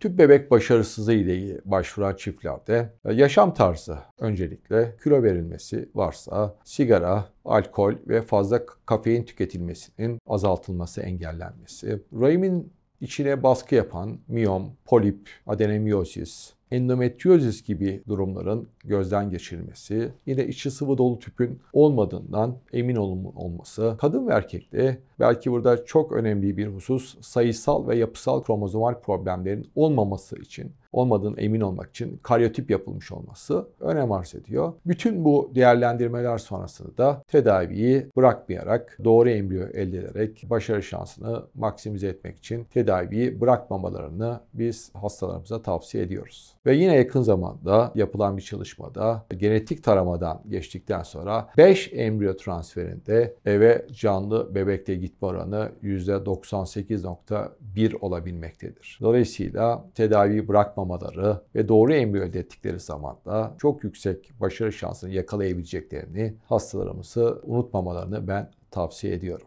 Tüp bebek başarısızlığı ile başvuran çiftlerde e, yaşam tarzı öncelikle kilo verilmesi varsa sigara, alkol ve fazla kafein tüketilmesinin azaltılması engellenmesi, rahimin içine baskı yapan miyom, polip, adenomiyosis endometriozis gibi durumların gözden geçirilmesi, yine içi sıvı dolu tüpün olmadığından emin olun olması, kadın ve erkekte belki burada çok önemli bir husus sayısal ve yapısal kromozomal problemlerin olmaması için olmadığını emin olmak için karyotip yapılmış olması önem arz ediyor. Bütün bu değerlendirmeler sonrasında da tedaviyi bırakmayarak doğru embriyo elde ederek başarı şansını maksimize etmek için tedaviyi bırakmamalarını biz hastalarımıza tavsiye ediyoruz. Ve yine yakın zamanda yapılan bir çalışmada genetik taramadan geçtikten sonra 5 embriyo transferinde eve canlı bebekte gitme oranı %98.1 olabilmektedir. Dolayısıyla tedaviyi bırakmamaları ve doğru embriyo elde ettikleri zamanda çok yüksek başarı şansını yakalayabileceklerini hastalarımızı unutmamalarını ben tavsiye ediyorum.